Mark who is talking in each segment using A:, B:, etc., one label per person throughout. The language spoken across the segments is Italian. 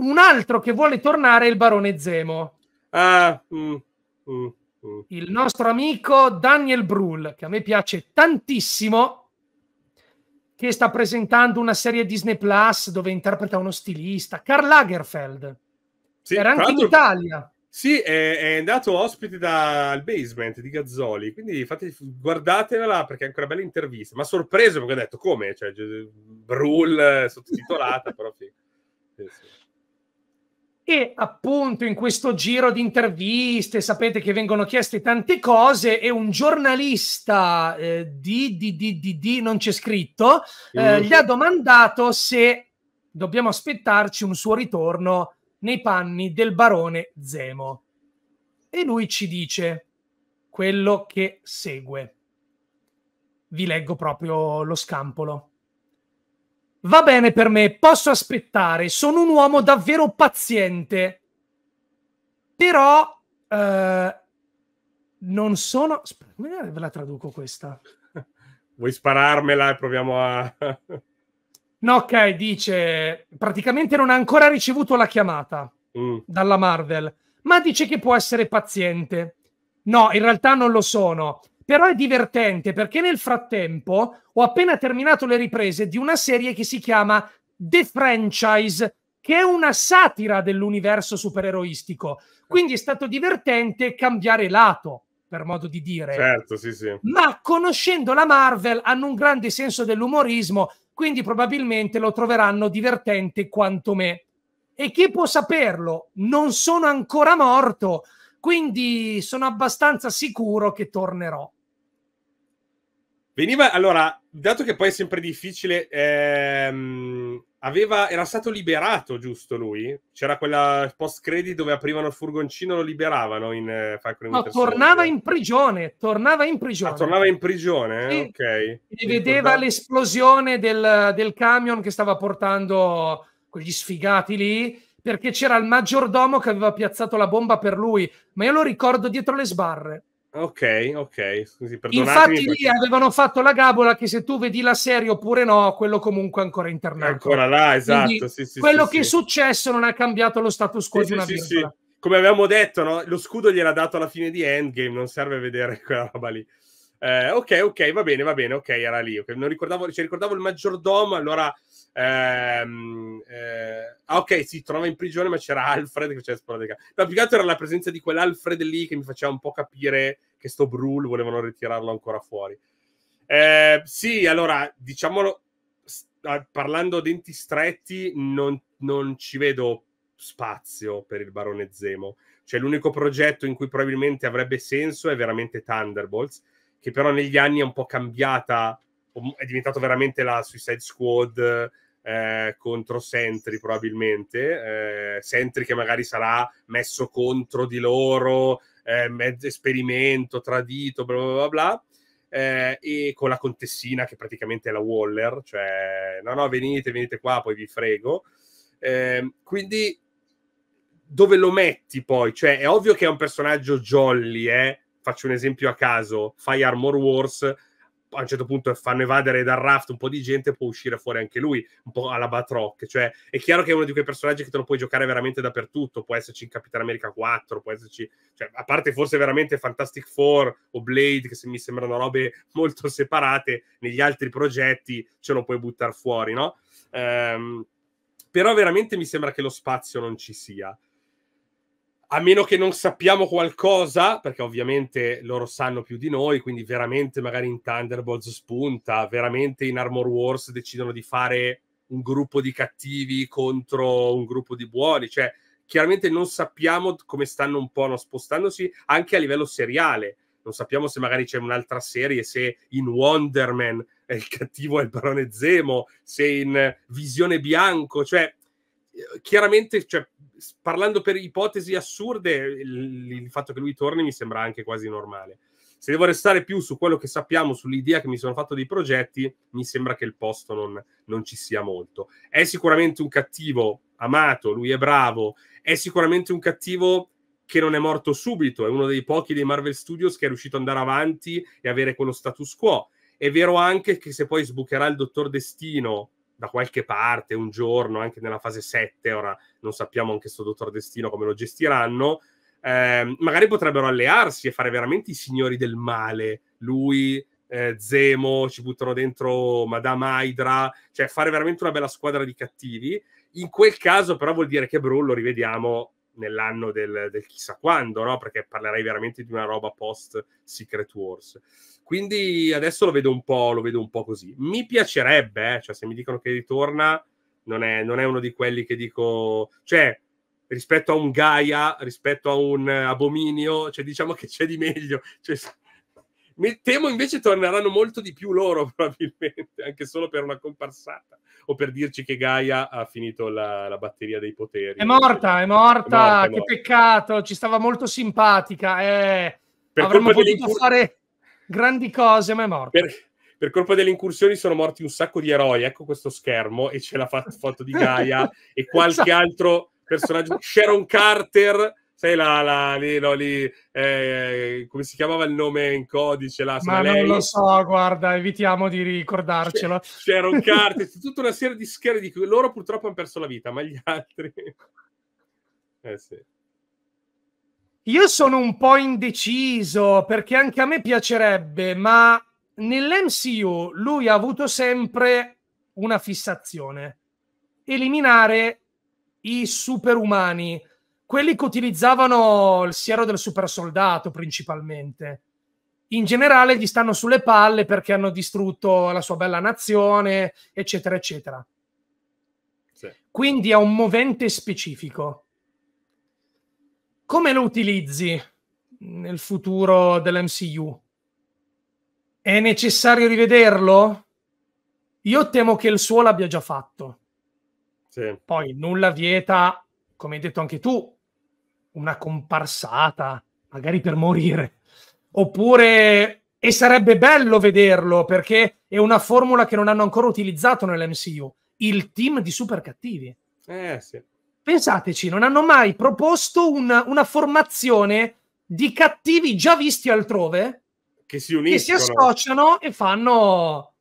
A: Un altro che vuole tornare è il barone Zemo. Uh, mm, mm, mm. Il nostro amico Daniel Brühl, che a me piace tantissimo, che sta presentando una serie Disney Plus dove interpreta uno stilista, Karl Lagerfeld. Sì, Era anche in Italia.
B: Sì, è, è andato ospite dal basement di Gazzoli, quindi fate, guardatela perché è ancora bella intervista. Ma sorpreso perché ho detto come? Cioè, Brul eh, sottotitolata, però sì. sì, sì.
A: E appunto in questo giro di interviste sapete che vengono chieste tante cose e un giornalista eh, di, di, di, di, di, non c'è scritto, eh, mm. gli ha domandato se dobbiamo aspettarci un suo ritorno nei panni del barone Zemo. E lui ci dice quello che segue. Vi leggo proprio lo scampolo. Va bene per me, posso aspettare, sono un uomo davvero paziente. Però eh, non sono... Aspetta, come ve la traduco questa?
B: Vuoi spararmela e proviamo a...
A: no, ok, dice... Praticamente non ha ancora ricevuto la chiamata mm. dalla Marvel, ma dice che può essere paziente. No, in realtà non lo sono però è divertente perché nel frattempo ho appena terminato le riprese di una serie che si chiama The Franchise, che è una satira dell'universo supereroistico. Quindi è stato divertente cambiare lato, per modo di dire.
B: Certo, sì, sì.
A: Ma conoscendo la Marvel hanno un grande senso dell'umorismo, quindi probabilmente lo troveranno divertente quanto me. E chi può saperlo? Non sono ancora morto, quindi sono abbastanza sicuro che tornerò.
B: Veniva allora, dato che poi è sempre difficile, ehm, aveva, era stato liberato giusto lui? C'era quella post-credit dove aprivano il furgoncino e lo liberavano in eh, Falcon No, tornava
A: in prigione, tornava in prigione. Ah, tornava
B: in prigione, sì. ok. E vedeva tornava...
A: l'esplosione del, del camion che stava portando quegli sfigati lì, perché c'era il maggiordomo che aveva piazzato la bomba per lui, ma io lo ricordo dietro le sbarre.
B: Ok, ok, Scusi, Infatti lì
A: avevano fatto la gabola che se tu vedi la serie oppure no, quello comunque è ancora internato. ancora là, esatto. Sì, sì, quello sì, che è successo non ha cambiato lo status quo di una virgola.
B: Come avevamo detto, no? lo scudo gliel'ha dato alla fine di Endgame, non serve vedere quella roba lì. Eh, ok, ok, va bene, va bene, ok, era lì. Okay. Non ricordavo, cioè, ricordavo il maggiordomo, allora... Ehm, eh, ah, ok, si sì, trova in prigione, ma c'era Alfred che faceva sporadica. No, più che altro era la presenza di quell'Alfred lì che mi faceva un po' capire che sto Brul volevano ritirarlo ancora fuori. Eh, sì, allora, diciamolo, parlando a denti stretti, non, non ci vedo spazio per il barone Zemo. Cioè, l'unico progetto in cui probabilmente avrebbe senso è veramente Thunderbolts che però negli anni è un po' cambiata, è diventato veramente la Suicide Squad eh, contro Sentry probabilmente, eh, Sentry che magari sarà messo contro di loro, eh, mezzo esperimento, tradito, bla bla bla. bla. Eh, e con la contessina che praticamente è la Waller, cioè no, no, venite, venite qua, poi vi frego. Eh, quindi dove lo metti poi? Cioè, è ovvio che è un personaggio jolly, eh? faccio un esempio a caso, fai Armor Wars, a un certo punto fanno evadere dal raft un po' di gente, può uscire fuori anche lui, un po' alla Batroc. Cioè, è chiaro che è uno di quei personaggi che te lo puoi giocare veramente dappertutto. Può esserci in Capitan America 4, può esserci, cioè, a parte forse veramente Fantastic Four o Blade, che se mi sembrano robe molto separate, negli altri progetti ce lo puoi buttare fuori, no? Ehm, però veramente mi sembra che lo spazio non ci sia a meno che non sappiamo qualcosa, perché ovviamente loro sanno più di noi, quindi veramente magari in Thunderbolts spunta, veramente in Armor Wars decidono di fare un gruppo di cattivi contro un gruppo di buoni, cioè chiaramente non sappiamo come stanno un po' spostandosi anche a livello seriale. Non sappiamo se magari c'è un'altra serie, se in Wonderman Man il cattivo è il barone Zemo, se in Visione Bianco, cioè eh, chiaramente cioè, parlando per ipotesi assurde, il, il, fatto che lui torni mi sembra anche quasi normale. Se devo restare più su quello che sappiamo, sull'idea che mi sono fatto dei progetti, mi sembra che il posto non, non ci sia molto. È sicuramente un cattivo amato, lui è bravo, è sicuramente un cattivo che non è morto subito, è uno dei pochi dei Marvel Studios che è riuscito ad andare avanti e avere quello status quo. È vero anche che se poi sbucherà il Dottor Destino da qualche parte un giorno, anche nella fase 7, ora non sappiamo anche sto dottor Destino come lo gestiranno, eh, magari potrebbero allearsi e fare veramente i signori del male, lui, eh, Zemo, ci buttano dentro Madame Hydra, cioè fare veramente una bella squadra di cattivi. In quel caso però vuol dire che Brullo, rivediamo, nell'anno del, del chissà quando, no? Perché parlerei veramente di una roba post Secret Wars. Quindi adesso lo vedo un po', lo vedo un po così. Mi piacerebbe, eh? cioè se mi dicono che ritorna, non è, non è uno di quelli che dico... Cioè, rispetto a un Gaia, rispetto a un eh, Abominio, cioè diciamo che c'è di meglio. Cioè, temo invece torneranno molto di più loro probabilmente, anche solo per una comparsata o per dirci che Gaia ha finito la, la batteria dei poteri. È morta, è morta, è morta che morta.
A: peccato, ci stava molto simpatica, eh,
B: per avremmo potuto dell'incurs... fare grandi cose ma è morta. Per... per colpa delle incursioni sono morti un sacco di eroi, ecco questo schermo e c'è la foto di Gaia e qualche esatto. altro personaggio, Sharon Carter sai la, la lì, no, lì eh, come si chiamava il nome in codice là, ma lei... non lo
A: so guarda evitiamo di ricordarcelo
B: c'era un carte tutta una serie di schede di cui loro purtroppo hanno perso la vita ma gli altri eh sì
A: io sono un po' indeciso perché anche a me piacerebbe, ma nell'MCU lui ha avuto sempre una fissazione, eliminare i superumani quelli che utilizzavano il siero del super soldato principalmente. In generale gli stanno sulle palle perché hanno distrutto la sua bella nazione, eccetera, eccetera. Sì. Quindi ha un movente specifico. Come lo utilizzi nel futuro dell'MCU? È necessario rivederlo? Io temo che il suo l'abbia già fatto. Sì. Poi nulla vieta, come hai detto anche tu, una comparsata, magari per morire. Oppure, e sarebbe bello vederlo perché è una formula che non hanno ancora utilizzato nell'MCU, il team di super cattivi. Eh, sì. Pensateci, non hanno mai proposto una, una formazione di cattivi già visti altrove
B: che si uniscono, che si
A: associano e fanno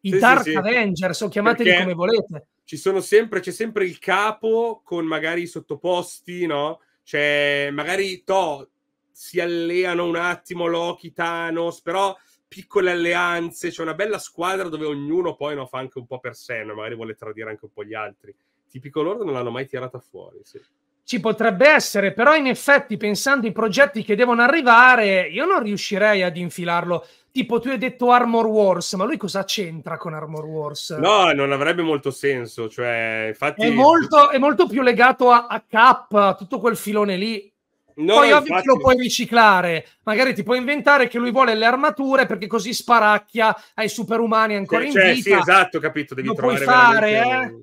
A: i sì, Dark sì, sì. Avengers, o chiamateli Perché come volete.
B: Ci sono sempre, c'è sempre il capo con magari i sottoposti, no? Cioè, magari to si alleano un attimo Loki, Thanos, però piccole alleanze, c'è una bella squadra dove ognuno poi no, fa anche un po' per sé, no? magari vuole tradire anche un po' gli altri. Tipico loro non l'hanno mai tirata fuori. Sì.
A: Ci potrebbe essere, però in effetti pensando ai progetti che devono arrivare, io non riuscirei ad infilarlo tipo tu hai detto Armor Wars, ma lui cosa c'entra con Armor Wars?
B: No, non avrebbe molto senso, cioè, infatti... È molto,
A: è molto più legato a, a K, a tutto quel filone lì. No, Poi infatti... ovvio lo puoi riciclare, magari ti puoi inventare che lui vuole le armature perché così sparacchia ai superumani ancora cioè, in cioè, vita. Sì, esatto,
B: capito, devi lo trovare puoi fare, veramente...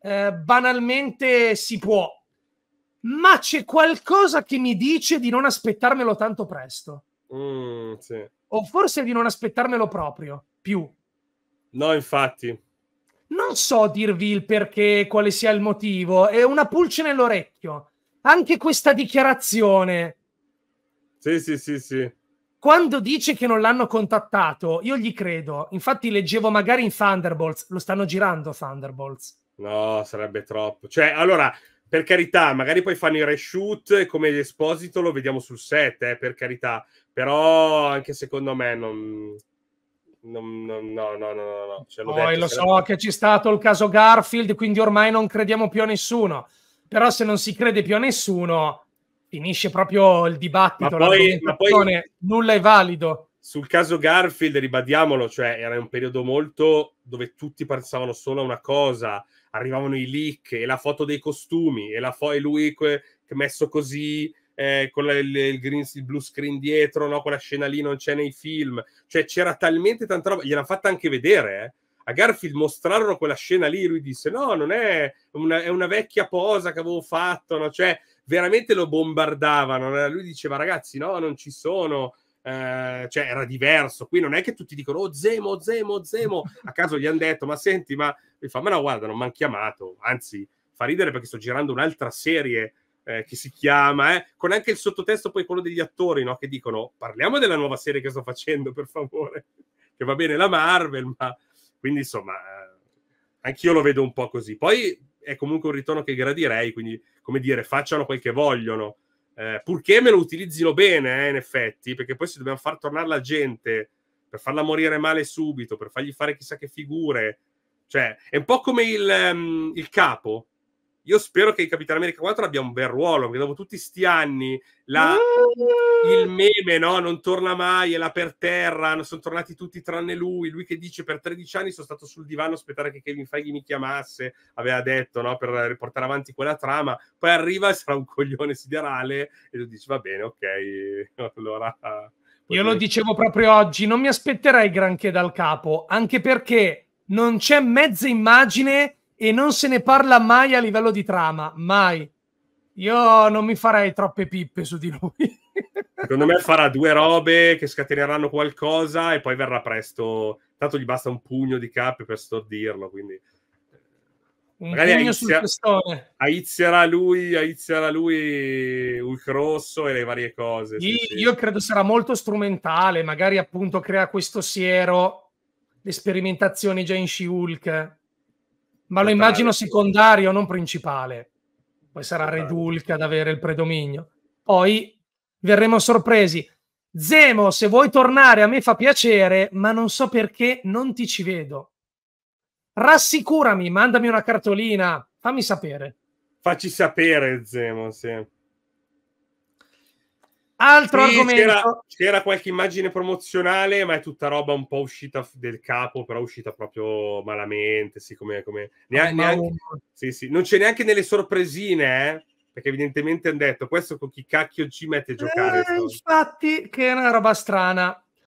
A: eh? Eh, banalmente si può. Ma c'è qualcosa che mi dice di non aspettarmelo tanto presto.
B: Mm, sì
A: o forse di non aspettarmelo proprio
B: più. No, infatti.
A: Non so dirvi il perché, quale sia il motivo, è una pulce
B: nell'orecchio. Anche
A: questa dichiarazione.
B: Sì, sì, sì, sì.
A: Quando dice che non l'hanno contattato, io gli credo. Infatti leggevo magari in Thunderbolts, lo stanno girando Thunderbolts.
B: No, sarebbe troppo. Cioè, allora, per carità, magari poi fanno i reshoot come esposito lo vediamo sul set, eh, per carità, però anche secondo me non... non, non no, no, no, no, Ce cioè, l'ho Poi detto, lo so
A: che c'è stato il caso Garfield, quindi ormai non crediamo più a nessuno. Però se non si crede più a nessuno, finisce proprio il dibattito. Ma poi, ma poi nulla
B: è valido. Sul caso Garfield, ribadiamolo, cioè era un periodo molto dove tutti pensavano solo a una cosa arrivavano i leak e la foto dei costumi e, la fo- lui que- messo così eh, con la, il, il, green, il blue screen dietro, no? quella scena lì non c'è nei film, cioè c'era talmente tanta roba, gliel'hanno fatta anche vedere, eh. A Garfield mostrarono quella scena lì, lui disse no, non è una, è una vecchia posa che avevo fatto, no? cioè veramente lo bombardavano, lui diceva ragazzi no, non ci sono, eh, cioè era diverso. Qui non è che tutti dicono oh, Zemo, Zemo, Zemo. A caso gli hanno detto, ma senti, ma mi fa, ma no, guarda, non mi hanno chiamato. Anzi, fa ridere perché sto girando un'altra serie eh, che si chiama, eh, con anche il sottotesto poi quello degli attori, no? Che dicono parliamo della nuova serie che sto facendo, per favore. che va bene la Marvel, ma quindi insomma, eh, anch'io lo vedo un po' così. Poi è comunque un ritorno che gradirei, quindi come dire, facciano quel che vogliono eh, purché me lo utilizzino bene, eh, in effetti, perché poi se dobbiamo far tornare la gente per farla morire male subito, per fargli fare chissà che figure, cioè è un po' come il, um, il capo io spero che il Capitano America 4 abbia un bel ruolo, perché dopo tutti questi anni la, ah! il meme no? non torna mai, è là per terra, sono tornati tutti tranne lui, lui che dice per 13 anni sono stato sul divano a aspettare che Kevin Feige mi chiamasse, aveva detto no? per riportare avanti quella trama, poi arriva e sarà un coglione siderale e tu dici va bene, ok, allora...
A: Io lo dicevo proprio oggi, non mi aspetterei granché dal capo, anche perché non c'è mezza immagine e non se ne parla mai a livello di trama, mai. Io non mi farei troppe pippe su di lui.
B: Secondo me farà due robe che scateneranno qualcosa e poi verrà presto. Tanto gli basta un pugno di cappe per stordirlo, quindi...
A: Un Magari aizia...
B: aizierà lui, aizierà lui Hulk Rosso e le varie cose. Sì, sì. Io credo sarà molto
A: strumentale, magari appunto crea questo siero, le sperimentazioni già in She-Hulk ma lo immagino secondario, non principale. Poi sarà Redulca ad avere il predominio. Poi verremo sorpresi. Zemo, se vuoi tornare a me fa piacere, ma non so perché non ti ci vedo. Rassicurami, mandami una cartolina, fammi sapere.
B: Facci sapere, Zemo, sì.
A: Altro sì, argomento. C'era,
B: c'era, qualche immagine promozionale, ma è tutta roba un po' uscita del capo, però uscita proprio malamente. Sì, come, come... Ah, neanche, neanche... Sì, sì. Non c'è neanche nelle sorpresine, eh? perché evidentemente hanno detto questo con chi cacchio ci mette a giocare.
A: Eh, infatti, che è una roba strana.